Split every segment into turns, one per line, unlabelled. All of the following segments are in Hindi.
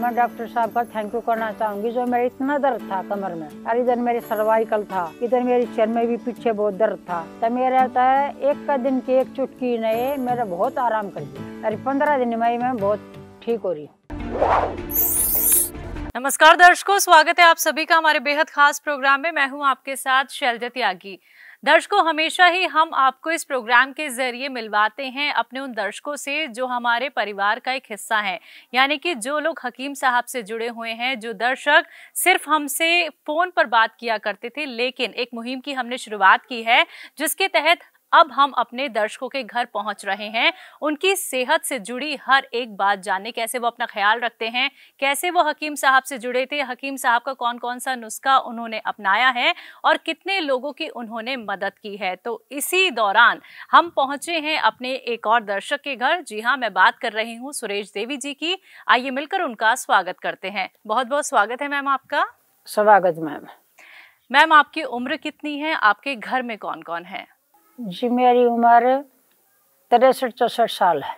मैं डॉक्टर साहब का थैंक यू करना चाहूंगी जो मेरे इतना दर्द था कमर में और इधर मेरे सर्वाइकल था इधर मेरी चेन में भी पीछे बहुत दर्द था तो मेरा तो एक का दिन की एक चुटकी ने मेरा बहुत आराम कर दिया अरे पंद्रह दिन में मैं बहुत ठीक हो रही
नमस्कार दर्शकों स्वागत है आप सभी का हमारे बेहद खास प्रोग्राम में मैं हूँ आपके साथ शैलजा त्यागी दर्शकों हमेशा ही हम आपको इस प्रोग्राम के जरिए मिलवाते हैं अपने उन दर्शकों से जो हमारे परिवार का एक हिस्सा है यानी कि जो लोग हकीम साहब से जुड़े हुए हैं जो दर्शक सिर्फ हमसे फ़ोन पर बात किया करते थे लेकिन एक मुहिम की हमने शुरुआत की है जिसके तहत अब हम अपने दर्शकों के घर पहुंच रहे हैं उनकी सेहत से जुड़ी हर एक बात जानने कैसे वो अपना ख्याल रखते हैं कैसे वो हकीम साहब से जुड़े थे हकीम साहब का कौन कौन सा नुस्खा उन्होंने अपनाया है और कितने लोगों की उन्होंने मदद की है तो इसी दौरान हम पहुंचे हैं अपने एक और दर्शक के घर जी हाँ मैं बात कर रही हूँ सुरेश देवी जी की आइए मिलकर उनका स्वागत करते हैं बहुत बहुत स्वागत है मैम आपका
स्वागत मैम
मैम आपकी उम्र कितनी है आपके घर में कौन कौन है
जी मेरी उम्र तिरसठ चौसठ साल है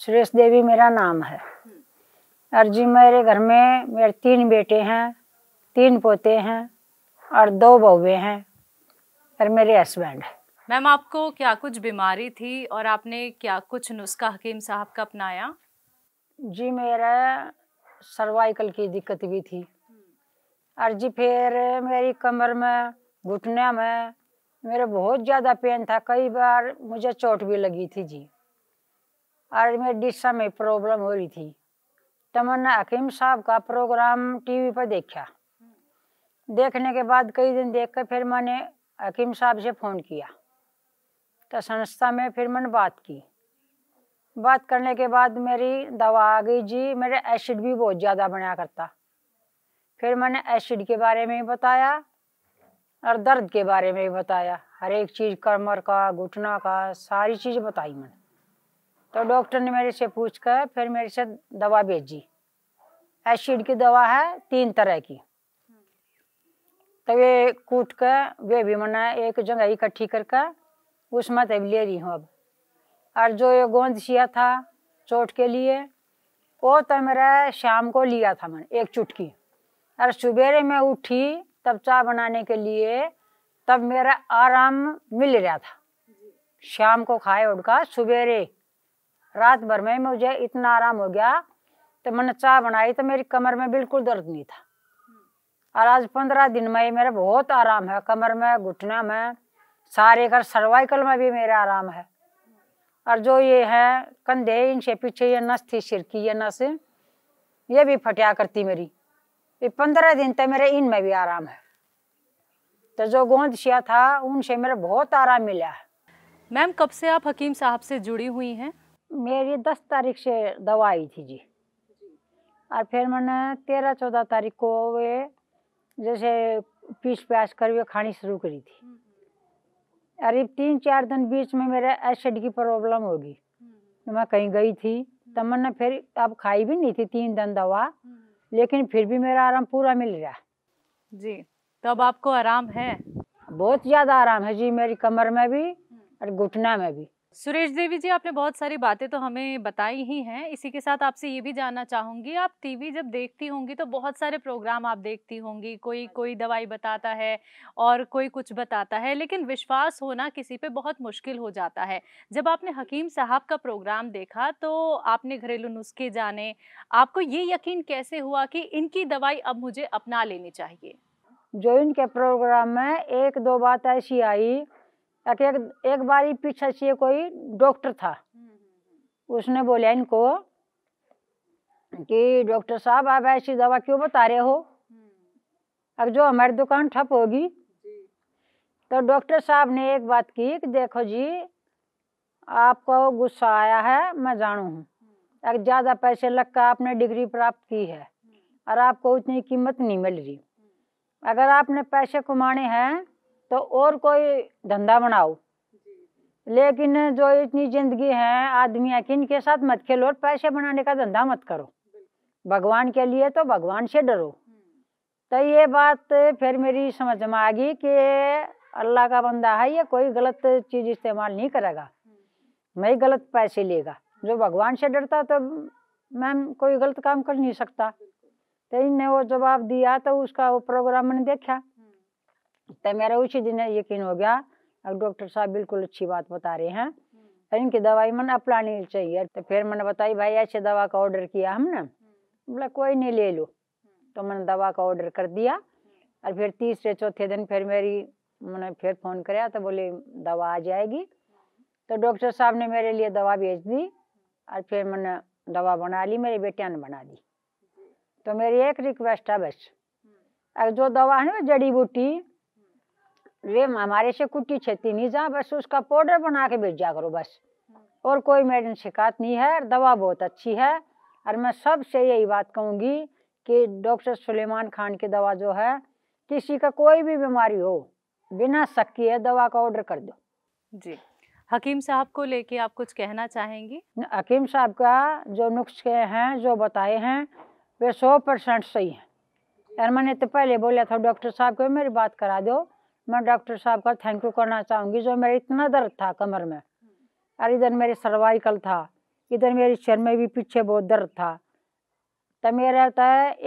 सुरेश देवी मेरा नाम है हम्म। और जी मेरे घर में मेरे तीन बेटे हैं तीन पोते हैं और दो बहुए हैं और मेरे हस्बैंड है
मैम आपको क्या कुछ बीमारी थी और आपने क्या कुछ नुस्खा हकीम साहब का अपनाया
जी मेरा सर्वाइकल की दिक्कत भी थी हम्म। और जी फिर मेरी कमर में घुटने में मेरा बहुत ज़्यादा पेन था कई बार मुझे चोट भी लगी थी जी और मेरे डिस्सा में प्रॉब्लम हो रही थी तमन्ना हकीम साहब का प्रोग्राम टीवी पर देखा देखने के बाद कई दिन देख कर फिर मैंने हकीम साहब से फ़ोन किया तो संस्था में फिर मैंने बात की बात करने के बाद मेरी दवा आ गई जी मेरे एसिड भी बहुत ज़्यादा बनाया करता फिर मैंने एसिड के बारे में बताया और दर्द के बारे में भी बताया हर एक चीज़ कमर का घुटना का सारी चीज़ बताई मैंने तो डॉक्टर ने मेरे से पूछ कर फिर मेरे से दवा भेजी एसिड की दवा है तीन तरह की तो ये कूट कर वे भी मैंने एक जगह इकट्ठी करके उसमें तब ले रही हूँ अब और जो ये गोंद सिया था चोट के लिए वो तो मेरा शाम को लिया था मैंने एक चुटकी और सुबेरे में उठी तब चाय बनाने के लिए तब मेरा आराम मिल रहा था शाम को खाए का सवेरे रात भर में मुझे इतना आराम हो गया तो मैंने चाय बनाई तो मेरी कमर में बिल्कुल दर्द नहीं था और आज पंद्रह दिन में ही मेरा बहुत आराम है कमर में घुटने में सारे घर सर्वाइकल में भी मेरा आराम है और जो ये है कंधे इनसे पीछे ये नस थी सिर की ये नस ये भी फटिया करती मेरी ये पंद्रह दिन तक मेरे इन में भी आराम है तो जो गोंद शिया था उनसे मेरे बहुत आराम मिला है मैम कब से आप हकीम साहब से जुड़ी हुई हैं मेरी दस तारीख से दवा आई थी जी और फिर मैंने तेरह चौदह तारीख को वे जैसे पीस प्यास कर वे खानी शुरू करी थी अरे तीन चार दिन बीच में मेरे एसिड की प्रॉब्लम होगी तो मैं कहीं गई थी तब तो मैंने फिर अब खाई भी नहीं थी तीन दिन दवा हम्म। लेकिन फिर भी मेरा आराम पूरा मिल रहा
जी तो अब आपको
आराम है बहुत ज़्यादा आराम है जी मेरी कमर में भी और घुटना में भी
सुरेश देवी जी आपने बहुत सारी बातें तो हमें बताई ही हैं इसी के साथ आपसे ये भी जानना चाहूंगी आप टीवी जब देखती होंगी तो बहुत सारे प्रोग्राम आप देखती होंगी कोई हाँ कोई दवाई बताता है और कोई कुछ बताता है लेकिन विश्वास होना किसी पे बहुत मुश्किल हो जाता है जब आपने हकीम साहब का प्रोग्राम देखा तो आपने घरेलू नुस्खे जाने आपको ये यकीन कैसे हुआ कि इनकी दवाई अब मुझे अपना लेनी चाहिए
जो इनके प्रोग्राम में एक दो बात ऐसी आई एक एक बारी पीछे से कोई डॉक्टर था हम्म, हम्म, हम्म। उसने बोला इनको कि डॉक्टर साहब आप ऐसी दवा क्यों बता रहे हो अब जो हमारी दुकान ठप होगी तो डॉक्टर साहब ने एक बात की कि देखो जी आपको गुस्सा आया है मैं जानू हूँ अगर ज़्यादा पैसे लग कर आपने डिग्री प्राप्त की है और आपको उतनी कीमत नहीं मिल रही अगर आपने पैसे कमाने हैं तो और कोई धंधा बनाओ लेकिन जो इतनी जिंदगी है आदमी कि के साथ मत खेलो और पैसे बनाने का धंधा मत करो भगवान के लिए तो भगवान से डरो हम्म। तो ये बात फिर मेरी समझ में आ गई कि अल्लाह का बंदा है ये कोई गलत चीज़ इस्तेमाल नहीं करेगा हम्म। मैं गलत पैसे लेगा जो भगवान से डरता तो मैम कोई गलत काम कर नहीं सकता तो इनने वो जवाब दिया तो उसका वो प्रोग्राम मैंने देखा तो मेरा उसी दिन यकीन हो गया अब डॉक्टर साहब बिल्कुल अच्छी बात बता रहे हैं तो इनकी दवाई मैंने अपनानी चाहिए तो फिर मैंने बताई भाई ऐसे दवा का ऑर्डर किया हमने हम्म। बोला कोई नहीं ले लो हम्म। तो मैंने दवा का ऑर्डर कर दिया और फिर तीसरे चौथे दिन फिर मेरी मैंने फिर फ़ोन कराया तो बोले दवा आ जाएगी तो डॉक्टर साहब ने मेरे लिए दवा भेज दी और फिर मैंने दवा बना ली मेरे बेटिया ने बना दी तो मेरी एक रिक्वेस्ट है बस अगर जो दवा है ना जड़ी बूटी वे हमारे से कुट्टी छेती नहीं जा बस उसका पाउडर बना के जा करो बस और कोई मैडम शिकायत नहीं है और दवा बहुत अच्छी है और मैं सबसे यही बात कहूँगी कि डॉक्टर सुलेमान खान की दवा जो है किसी का कोई भी बीमारी हो बिना शक की है दवा का ऑर्डर कर दो जी
हकीम साहब को लेके आप कुछ कहना चाहेंगी
हकीम साहब का जो नुस्खे हैं जो बताए हैं वे सौ परसेंट सही हैं और मैंने तो पहले बोला था डॉक्टर साहब को मेरी बात करा दो मैं डॉक्टर साहब का थैंक यू करना चाहूँगी जो मेरा इतना दर्द था कमर में और इधर मेरे सर्वाइकल था इधर मेरे सिर में भी पीछे बहुत दर्द था तो मेरा तो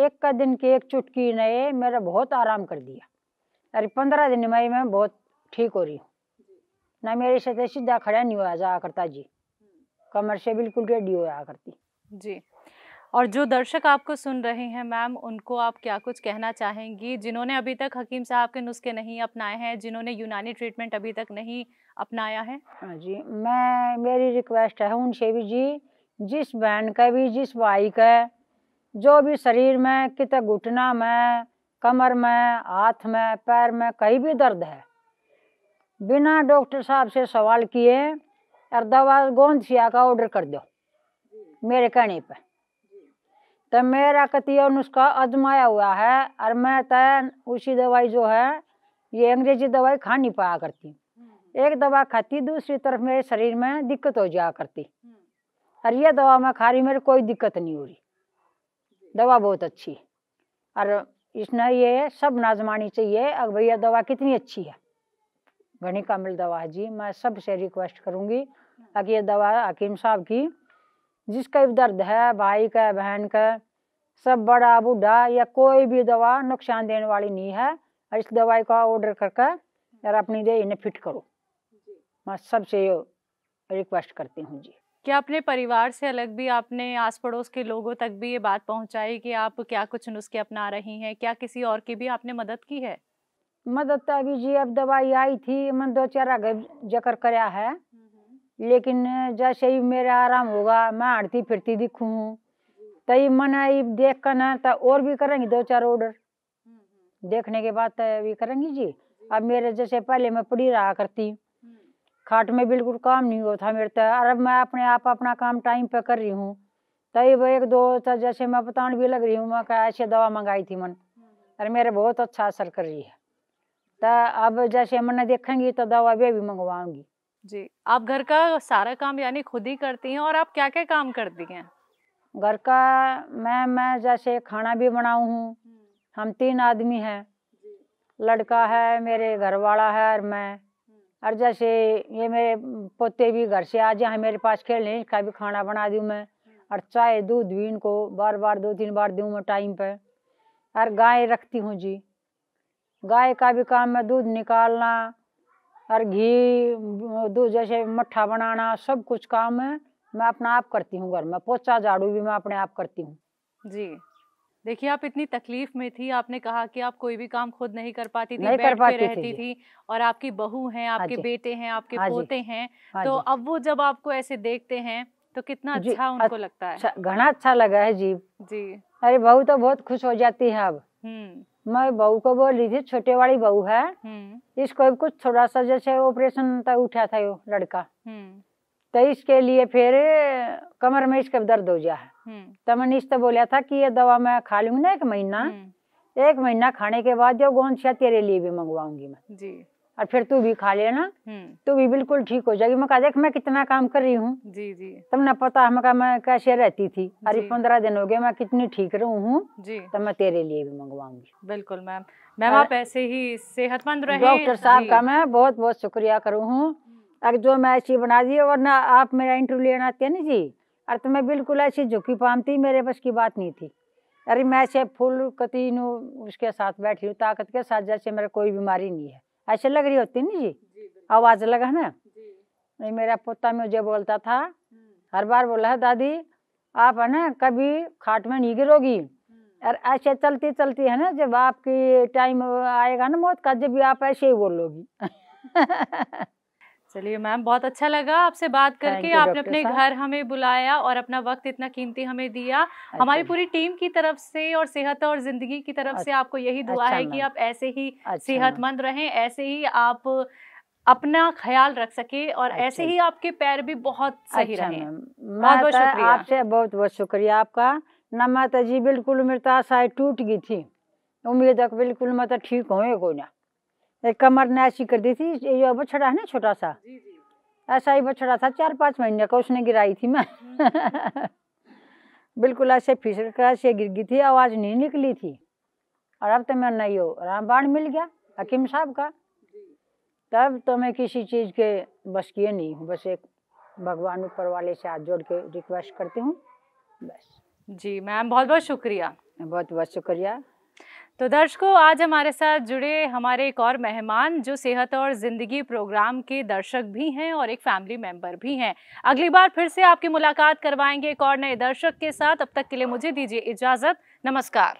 एक का दिन की एक चुटकी ने मेरा बहुत आराम कर दिया अरे पंद्रह दिन में मैं बहुत ठीक हो रही हूँ ना मेरे से सीधा खड़ा नहीं हुआ जा करता जी कमर से बिल्कुल रेडी होया करती जी और जो दर्शक
आपको सुन रहे हैं मैम उनको आप क्या कुछ कहना चाहेंगी जिन्होंने अभी तक हकीम साहब के नुस्खे नहीं अपनाए हैं जिन्होंने यूनानी ट्रीटमेंट अभी तक नहीं अपनाया है
हाँ जी मैं मेरी रिक्वेस्ट है उन शेवी जी जिस बहन का भी जिस भाई का जो भी शरीर में कित घुटना में कमर में हाथ में पैर में कहीं भी दर्द है बिना डॉक्टर साहब से सवाल किए और दवा गोंद सिया का ऑर्डर कर दो मेरे कहने पर तो मेरा कतिया नुस्खा आजमाया हुआ है और मैं तो उसी दवाई जो है ये अंग्रेजी दवाई खा नहीं पाया करती हम्म। एक दवा खाती दूसरी तरफ मेरे शरीर में दिक्कत हो जाया करती हम्म। और यह दवा मैं खा रही मेरी कोई दिक्कत नहीं हो रही दवा बहुत अच्छी और इसने ये सब नाजमानी चाहिए अब भैया दवा कितनी अच्छी है घनी कामिल दवा है जी मैं सबसे रिक्वेस्ट करूँगी हम्म। ताकि ये दवा हकीम साहब की जिसका भी दर्द है भाई का बहन का सब बड़ा बूढ़ा या कोई भी दवा नुकसान देने वाली नहीं है और इस दवाई का ऑर्डर करके यार अपनी दे इन्हें फिट करो मैं सबसे रिक्वेस्ट करती हूँ जी
क्या अपने परिवार से अलग भी आपने आस पड़ोस के लोगों तक भी ये बात पहुँचाई कि आप क्या कुछ नुस्खे अपना रही हैं क्या किसी और की भी आपने मदद की है
मदद तो अभी जी अब दवाई आई थी मैं दो चार जकर कराया है लेकिन जैसे ही मेरा आराम होगा मैं हड़ती फिरती दिखूँ तई तो मन आई देख कर ना तो और भी करेंगी दो चार ऑर्डर देखने के बाद तो अभी करेंगी जी अब मेरे जैसे पहले मैं पड़ी रहा करती खाट में बिल्कुल काम नहीं होता मेरे तो और अब मैं अपने आप अपना काम टाइम पे कर रही हूँ तो वो एक दो जैसे मैं बतान भी लग रही हूँ मैं ऐसे दवा मंगाई थी मन अरे मेरे बहुत अच्छा असर कर रही है तो अब जैसे मन देखेंगी तो दवा वे भी मंगवाऊंगी
जी आप घर का सारा काम यानी खुद ही करती हैं और आप क्या क्या काम करती हैं
घर का मैं मैं जैसे खाना भी बनाऊ हूँ हम्म। हम तीन आदमी हैं लड़का है मेरे घर वाला है और मैं हम्म। और जैसे ये मेरे पोते भी घर से आ जाए हाँ, मेरे पास खेलने का भी खाना बना दूँ मैं हम्म। और चाय दूध भी इनको बार बार दो तीन बार दूँ मैं टाइम पर और गाय रखती हूँ जी गाय का भी काम मैं दूध निकालना और घी दूध जैसे मट्ठा बनाना सब कुछ काम मैं मैं अपना आप करती हूँ घर में पोचा झाड़ू भी मैं अपने आप करती हूँ
जी देखिए आप इतनी तकलीफ में थी आपने कहा कि आप कोई भी काम खुद नहीं कर पाती थी नहीं कर पाती रहती थी, थी और आपकी बहू हैं हाँ आपके बेटे हैं आपके हाँ पोते हैं हाँ तो अब वो जब आपको ऐसे देखते हैं तो कितना अच्छा उनको लगता है अच्छा,
घना अच्छा लगा है जी जी अरे बहू तो बहुत खुश हो जाती है अब मैं बहू को बोल रही थी छोटे वाली बहू है हम्म। इसको कुछ थोड़ा सा जैसे ऑपरेशन तक तो उठा था यो लड़का हम्म। तो इसके लिए फिर कमर में इसका दर्द हो गया है हम्म। तो मैंने इस तो बोला था कि ये दवा मैं खा लूंगी ना एक महीना एक महीना खाने के बाद जो गोंद तेरे लिए भी मंगवाऊंगी मैं जी और फिर तू भी खा लेना हम्म। तू भी बिल्कुल ठीक हो जाएगी मैं कहा देख मैं कितना काम कर रही हूँ जी जी तब ना पता हम कहा मैं कैसे रहती थी अरे पंद्रह दिन हो गए मैं कितनी ठीक रहू हूँ तब मैं तेरे लिए भी मंगवाऊंगी
बिल्कुल मैम मैम आप ऐसे ही सेहतमंद रहे डॉक्टर साहब का मैं
बहुत बहुत शुक्रिया करूँ हूँ हम्म। अगर जो मैं ऐसी बना दी और ना आप मेरा इंटरव्यू लेना आते ना जी अरे तो मैं बिल्कुल ऐसी झुकी पामती मेरे बस की बात नहीं थी अरे मैं ऐसे फुल कती उसके साथ बैठी हूँ ताकत के साथ जैसे मेरा कोई बीमारी नहीं है ऐसे लग रही होती नी जी आवाज लगा ना नहीं मेरा पोता मुझे बोलता था हम्म। हर बार बोला है दादी आप है ना कभी खाट में नहीं गिरोगी हम्म। और ऐसे चलती चलती है ना जब आपकी टाइम आएगा ना मौत का जब भी आप ऐसे ही बोलोगी
चलिए मैम बहुत अच्छा लगा आपसे बात करके आपने अपने घर हमें बुलाया और अपना वक्त इतना कीमती हमें दिया हमारी पूरी टीम की तरफ से और सेहत और जिंदगी की तरफ से आपको यही दुआ अच्छा है कि आप ऐसे ही अच्छा सेहतमंद रहें ऐसे ही आप अपना ख्याल रख सके और अच्छा। ऐसे ही आपके पैर भी बहुत सही अच्छा रहे
बहुत बहुत शुक्रिया आपसे बहुत बहुत शुक्रिया आपका न माता जी बिल्कुल मेरे तो आशाएं टूट गई थी उम्मीद बिल्कुल मत ठीक हो ना कमर नैसी कर दी थी ये बछड़ा है ना छोटा सा ऐसा ही बछड़ा था चार पाँच महीने का उसने गिराई थी मैं हम्म। बिल्कुल ऐसे फिसल कर ऐसे गिर गई थी आवाज़ नहीं निकली थी और अब तो मैं नहीं हो रामबाण मिल गया हकीम साहब का तब तो मैं किसी चीज़ के बस किए नहीं हूँ बस एक भगवान ऊपर वाले से हाथ जोड़ के रिक्वेस्ट करती हूँ
बस जी मैम बहुत बहुत शुक्रिया
बहुत बहुत शुक्रिया
तो दर्शकों आज हमारे साथ जुड़े हमारे एक और मेहमान जो सेहत और ज़िंदगी प्रोग्राम के दर्शक भी हैं और एक फैमिली मेंबर भी हैं अगली बार फिर से आपकी मुलाकात करवाएंगे एक और नए दर्शक के साथ अब तक के लिए मुझे दीजिए इजाज़त नमस्कार